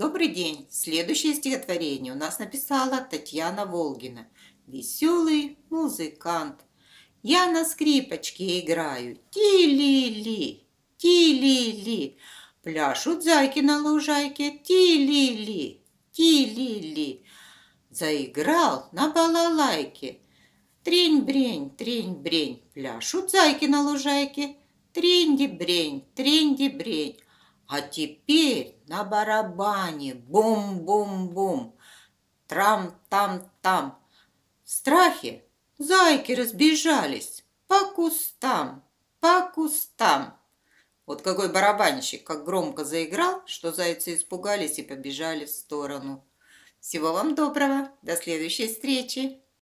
Добрый день! Следующее стихотворение у нас написала Татьяна Волгина. Веселый музыкант. Я на скрипочке играю. Ти-ли-ли, ти-ли-ли. Пляшут зайки на лужайке. Ти-ли-ли, ти-ли-ли. Заиграл на балалайке. Трень-брень, трень-брень. Пляшут зайки на лужайке. Тренди-брень, тренди-брень. А теперь на барабане бум-бум-бум, трам-там-там. В страхе зайки разбежались по кустам, по кустам. Вот какой барабанщик, как громко заиграл, что зайцы испугались и побежали в сторону. Всего вам доброго, до следующей встречи!